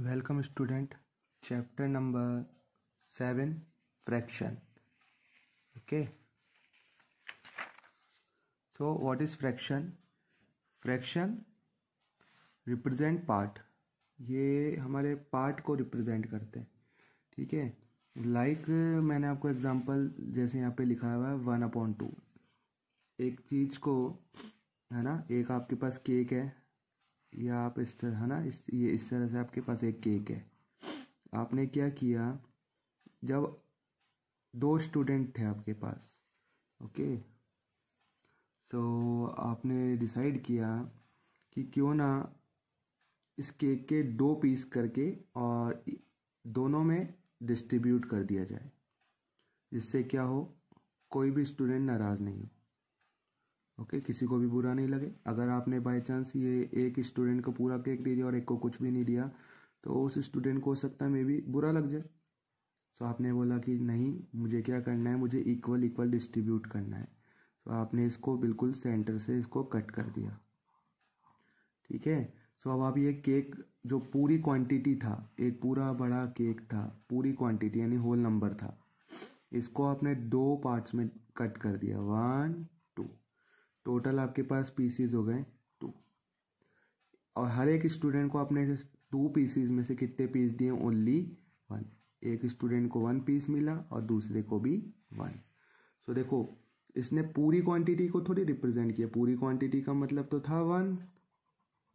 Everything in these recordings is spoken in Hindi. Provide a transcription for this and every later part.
Welcome student chapter number seven fraction okay so what is fraction fraction represent part ये हमारे पार्ट को रिप्रेजेंट करते हैं ठीक है लाइक मैंने आपको एग्जांपल जैसे यहाँ पे लिखा हुआ है वन अपॉन टू एक चीज़ को है ना एक आपके पास केक है या आप इस तरह है ना इस ये इस तरह से आपके पास एक केक है आपने क्या किया जब दो स्टूडेंट थे आपके पास ओके सो so, आपने डिसाइड किया कि क्यों ना इस केक के दो पीस करके और दोनों में डिस्ट्रीब्यूट कर दिया जाए जिससे क्या हो कोई भी स्टूडेंट नाराज़ नहीं हो ओके okay, किसी को भी बुरा नहीं लगे अगर आपने बाय चांस ये एक स्टूडेंट को पूरा केक दे दिया और एक को कुछ भी नहीं दिया तो उस स्टूडेंट को हो सकता है मे भी बुरा लग जाए सो आपने बोला कि नहीं मुझे क्या करना है मुझे इक्वल इक्वल डिस्ट्रीब्यूट करना है तो आपने इसको बिल्कुल सेंटर से इसको कट कर दिया ठीक है सो अब आप ये केक जो पूरी क्वांटिटी था एक पूरा बड़ा केक था पूरी क्वांटिटी यानी होल नंबर था इसको आपने दो पार्ट्स में कट कर दिया वन टोटल आपके पास पीसीज हो गए टू और हर एक स्टूडेंट को आपने टू पीसीज में से कितने पीस दिए ओनली वन एक स्टूडेंट को वन पीस मिला और दूसरे को भी वन सो so, देखो इसने पूरी क्वांटिटी को थोड़ी रिप्रेजेंट किया पूरी क्वांटिटी का मतलब तो था वन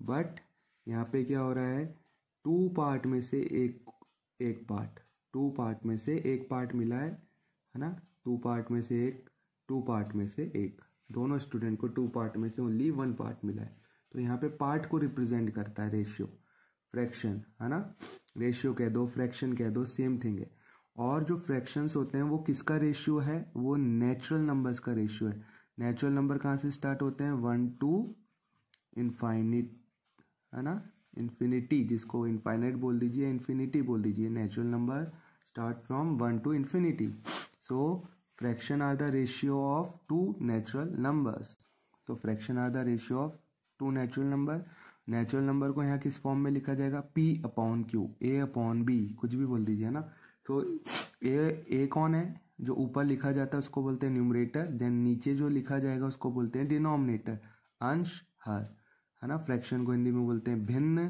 बट यहाँ पे क्या हो रहा है टू पार्ट में से एक एक पार्ट टू पार्ट में से एक पार्ट मिला है है ना टू पार्ट में से एक टू पार्ट में से एक दोनों स्टूडेंट को टू पार्ट में से ओनली वन पार्ट मिला है तो यहाँ पे पार्ट को रिप्रेजेंट करता है रेशियो फ्रैक्शन है ना रेशियो कह दो फ्रैक्शन कह दो सेम थिंग है और जो फ्रैक्शंस होते हैं वो किसका रेशियो है वो नेचुरल नंबर्स का रेशियो है नेचुरल नंबर कहाँ से स्टार्ट होते हैं वन टू इन्फाइनिट है ना इन्फिनिटी जिसको इन्फाइनाइट बोल दीजिए इन्फिनिटी बोल दीजिए natural number start from one to infinity so fraction are the ratio of two natural numbers तो fraction are the ratio of two natural number natural number को यहाँ किस फॉर्म में लिखा जाएगा p upon Q A upon B कुछ भी बोल दीजिए ना तो ए ए कौन है जो ऊपर लिखा जाता है उसको बोलते हैं न्यूमरेटर देन नीचे जो लिखा जाएगा उसको बोलते हैं डिनोमिनेटर अंश हर है ना फ्रैक्शन को हिंदी में बोलते हैं भिन्न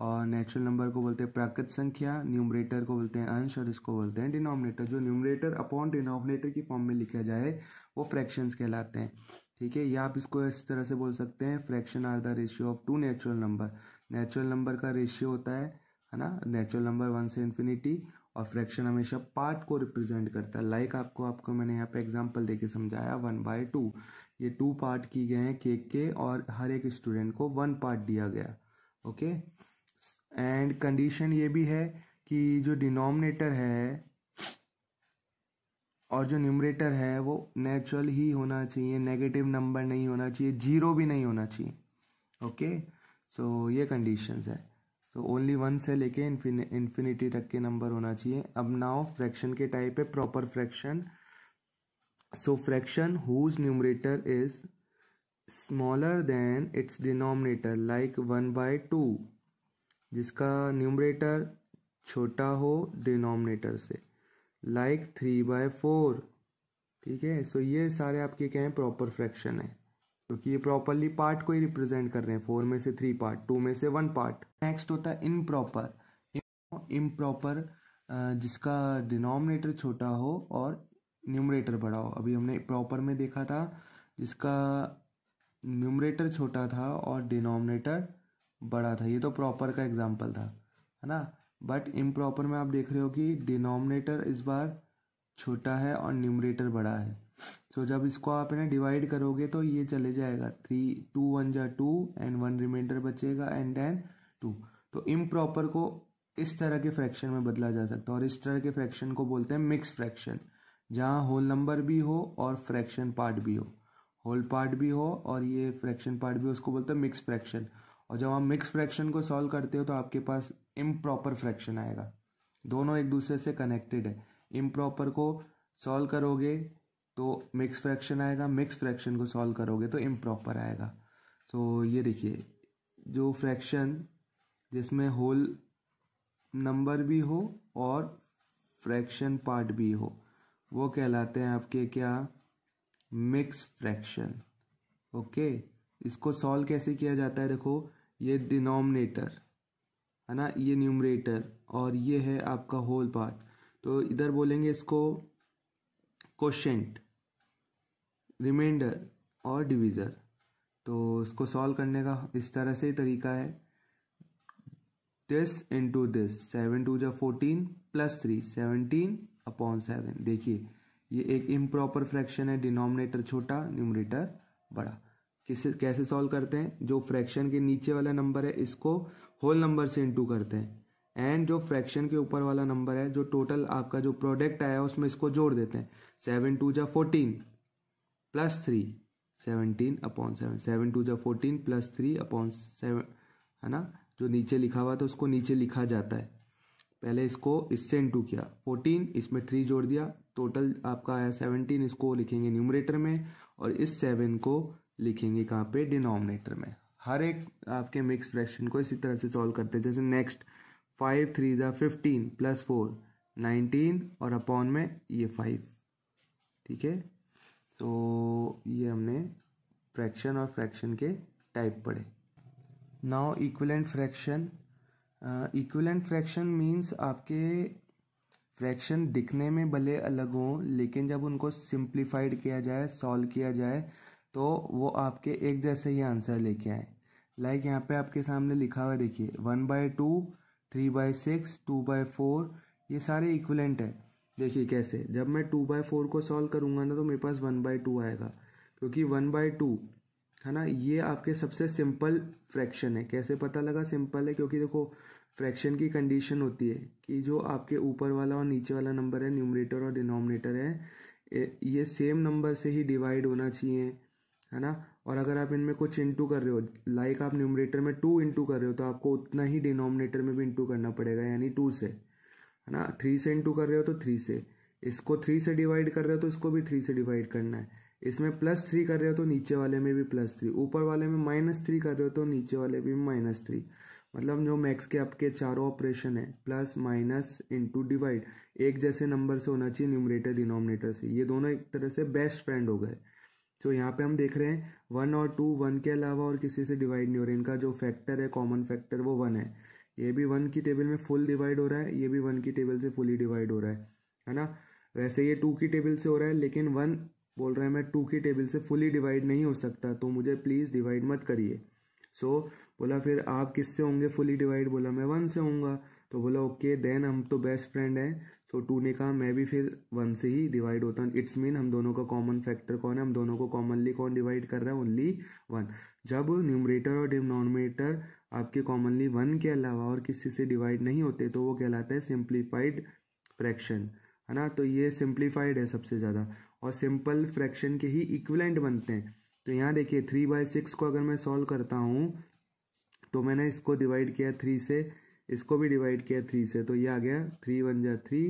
और नेचुरल नंबर को बोलते हैं प्राकृत संख्या न्यूमरेटर को बोलते हैं अंश और इसको बोलते हैं डिनोमिनेटर जो न्यूमरेटर अपॉन डिनोमिनेटर की फॉर्म में लिखा जाए वो फ्रैक्शंस कहलाते हैं ठीक है या आप इसको इस तरह से बोल सकते हैं fraction are the ratio of two natural number natural number का रेशियो होता है है ना नेचुरल नंबर वन से इन्फिनिटी और फ्रैक्शन हमेशा पार्ट को रिप्रेजेंट करता है लाइक like आपको आपको मैंने यहाँ पे एग्जांपल देके समझाया वन बाय टू ये टू पार्ट किए गए हैं केक के और हर एक स्टूडेंट को वन पार्ट दिया गया ओके okay? एंड कंडीशन ये भी है कि जो डिनोमिनेटर है और जो न्यूमरेटर है वो नेचुरल ही होना चाहिए नेगेटिव नंबर नहीं होना चाहिए जीरो भी नहीं होना चाहिए ओके सो ये कंडीशंस है सो ओनली वन से लेके इन्फिनिटी तक के नंबर होना चाहिए अब नाउ फ्रैक्शन के टाइप है proper fraction so fraction whose numerator is smaller than its denominator like one by two जिसका न्यूमरेटर छोटा हो डिनोमिनेटर से लाइक थ्री बाय फोर ठीक है सो ये सारे आपके क्या हैं प्रॉपर फ्रैक्शन है क्योंकि तो ये प्रॉपरली पार्ट को ही रिप्रेजेंट कर रहे हैं फोर में से थ्री पार्ट टू में से वन पार्ट नेक्स्ट होता है इम प्रॉपर इम प्रॉपर जिसका डिनोमिनेटर छोटा हो और न्यूमरेटर बड़ा हो अभी हमने प्रॉपर में देखा था जिसका न्यूमरेटर छोटा था और डिनोमिनेटर बड़ा था ये तो प्रॉपर का एग्जाम्पल था है ना बट इम प्रॉपर में आप देख रहे हो कि डिनोमिनेटर इस बार छोटा है और न्यूमरेटर बड़ा है सो so, जब इसको आप ना डिवाइड करोगे तो ये चले जाएगा थ्री टू वन जा टू एंड वन रिमाइंडर बचेगा एंड देन टू तो इम प्रॉपर को इस तरह के फ्रैक्शन में बदला जा सकता है और इस तरह के फ्रैक्शन को बोलते हैं मिक्स फ्रैक्शन जहाँ होल नंबर भी हो और फ्रैक्शन पार्ट भी हो होल पार्ट भी हो और ये फ्रैक्शन पार्ट भी हो उसको बोलते हैं मिक्स फ्रैक्शन और जब आप मिक्स फ्रैक्शन को सॉल्व करते हो तो आपके पास इम फ्रैक्शन आएगा दोनों एक दूसरे से कनेक्टेड है इम को सॉल्व करोगे तो मिक्स फ्रैक्शन आएगा मिक्स फ्रैक्शन को सॉल्व करोगे तो इम आएगा सो so, ये देखिए जो फ्रैक्शन जिसमें होल नंबर भी हो और फ्रैक्शन पार्ट भी हो वो कहलाते हैं आपके क्या मिक्स फ्रैक्शन ओके okay? इसको सॉल्व कैसे किया जाता है देखो ये डिनोमिनेटर है ना ये न्यूमरेटर और ये है आपका होल पार्ट तो इधर बोलेंगे इसको क्वेश्चेंट रिमाइंडर और डिवीज़र तो इसको सॉल्व करने का इस तरह से ही तरीका है this into this seven two जो fourteen plus three seventeen upon seven देखिए ये एक इम्प्रॉपर फ्रैक्शन है डिनोमिनेटर छोटा न्यूमरेटर बड़ा किसे कैसे सॉल्व करते हैं जो फ्रैक्शन के नीचे वाला नंबर है इसको होल नंबर से इंटू करते हैं एंड जो फ्रैक्शन के ऊपर वाला नंबर है जो टोटल आपका जो प्रोडक्ट आया है उसमें इसको जोड़ देते हैं सेवन टू जा fourteen plus three seventeen upon seven seven two जा fourteen plus three upon seven है ना जो नीचे लिखा हुआ था उसको नीचे लिखा जाता है पहले इसको इससे इंटू किया फोर्टीन इसमें थ्री जोड़ दिया टोटल आपका आया सेवनटीन इसको लिखेंगे न्यूमरेटर में और इस सेवन को लिखेंगे कहाँ पे डिनोमिनेटर में हर एक आपके मिक्स फ्रैक्शन को इसी तरह से सॉल्व करते हैं जैसे नेक्स्ट फाइव थ्री ज़ा फिफ्टीन प्लस फोर नाइनटीन और अपॉन में ये फाइव ठीक है सो ये हमने फ्रैक्शन और फ्रैक्शन के टाइप पढ़े now equivalent fraction equivalent fraction means आपके फ्रैक्शन दिखने में भले अलग हों लेकिन जब उनको सिंप्लीफाइड किया जाए सॉल्व किया जाए तो वो आपके एक जैसे ही आंसर लेके आए लाइक like यहाँ पे आपके सामने लिखा हुआ देखिए one by two three by six two by four ये सारे इक्वलेंट है देखिए कैसे जब मैं टू बाय फोर को सॉल्व करूँगा ना तो मेरे पास वन बाय टू आएगा क्योंकि वन बाय टू है ना ये आपके सबसे सिंपल फ्रैक्शन है कैसे पता लगा सिंपल है क्योंकि देखो फ्रैक्शन की कंडीशन होती है कि जो आपके ऊपर वाला और नीचे वाला नंबर है न्यूमरेटर और डिनोमिनेटर है ये सेम नंबर से ही डिवाइड होना चाहिए है ना और अगर आप इनमें कुछ इंटू कर रहे हो लाइक आप न्यूमरेटर में टू इंटू कर रहे हो तो आपको उतना ही डिनोमिनेटर में भी इंटू करना पड़ेगा यानी टू से है ना थ्री से इंटू कर रहे हो तो थ्री से इसको थ्री से डिवाइड कर रहे हो तो इसको भी थ्री से डिवाइड करना है इसमें प्लस थ्री कर रहे हो तो नीचे वाले में भी प्लस थ्री ऊपर वाले में माइनस थ्री कर रहे हो तो नीचे वाले भी माइनस थ्री मतलब जो मैक्स के आपके चारों ऑपरेशन है प्लस माइनस इंटू डिवाइड एक जैसे नंबर से होना चाहिए न्यूमरेटर डिनोमिनेटर से ये दोनों एक तरह से बेस्ट फ्रेंड हो गए तो यहाँ पे हम देख रहे हैं वन और टू वन के अलावा और किसी से डिवाइड नहीं हो है इनका जो फैक्टर है कॉमन फैक्टर वो वन है ये भी वन की टेबल में फुल डिवाइड हो रहा है ये भी वन की टेबल से फुली डिवाइड हो रहा है है ना वैसे ये टू की टेबल से हो रहा है लेकिन वन बोल रहा है मैं टू की टेबल से फुली डिवाइड नहीं हो सकता तो मुझे प्लीज़ डिवाइड मत करिए सो so, बोला फिर आप किससे होंगे फुली डिवाइड बोला मैं वन से होंगे तो बोला ओके okay, देन हम तो बेस्ट फ्रेंड हैं तो टू ने कहा मैं भी फिर वन से ही डिवाइड होता हूँ इट्स मीन हम दोनों का कॉमन फैक्टर कौन है हम दोनों को कॉमनली कौन डिवाइड कर रहे हैं ओनली वन जब न्यूमरेटर और डिनोमिनेटर आपके कॉमनली वन के अलावा और किसी से डिवाइड नहीं होते तो वो कहलाता है सिंप्लीफाइड फ्रैक्शन है ना तो ये सिंप्लीफाइड है सबसे ज़्यादा और सिंपल फ्रैक्शन के ही इक्वलेंट बनते हैं तो यहाँ देखिए थ्री बाय सिक्स को अगर मैं सॉल्व करता हूँ तो मैंने इसको डिवाइड किया थ्री से इसको भी डिवाइड किया थ्री से तो ये आ गया थ्री वन जा थ्री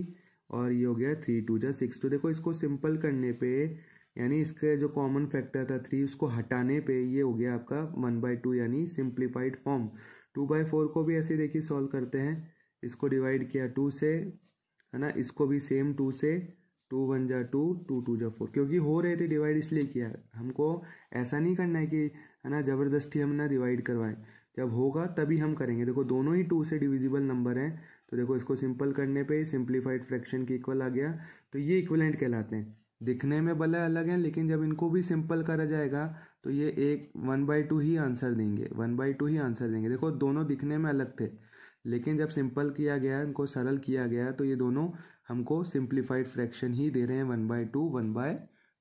और ये हो गया थ्री टू जा सिक्स तो देखो इसको सिंपल करने पे यानी इसके जो कॉमन फैक्टर था थ्री उसको हटाने पे ये हो गया आपका वन बाई टू यानी simplified form two by four को भी ऐसे देखिए सॉल्व करते हैं इसको डिवाइड किया टू से है ना इसको भी सेम टू से टू वन जा टू टू टू जा फोर क्योंकि हो रहे थे डिवाइड इसलिए किया हमको ऐसा नहीं करना है कि है ना ज़बरदस्ती हम ना डिवाइड करवाएं जब होगा तभी हम करेंगे देखो दोनों ही टू से डिविजिबल नंबर हैं तो देखो इसको सिंपल करने पे सिंप्लीफाइड फ्रैक्शन की इक्वल आ गया तो ये इक्वलेंट कहलाते हैं दिखने में भले अलग हैं लेकिन जब इनको भी सिंपल करा जाएगा तो ये एक वन बाई टू ही आंसर देंगे वन बाई टू ही आंसर देंगे देखो दोनों दिखने में अलग थे लेकिन जब सिंपल किया गया इनको सरल किया गया तो ये दोनों हमको सिंप्लीफाइड फ्रैक्शन ही दे रहे हैं one by two one by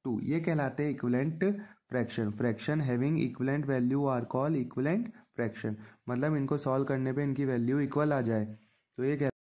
two ये कहलाते हैं equivalent fraction fraction having equivalent value are call equivalent fraction मतलब इनको सॉल्व करने पे इनकी वैल्यू इक्वल आ जाए तो ये कह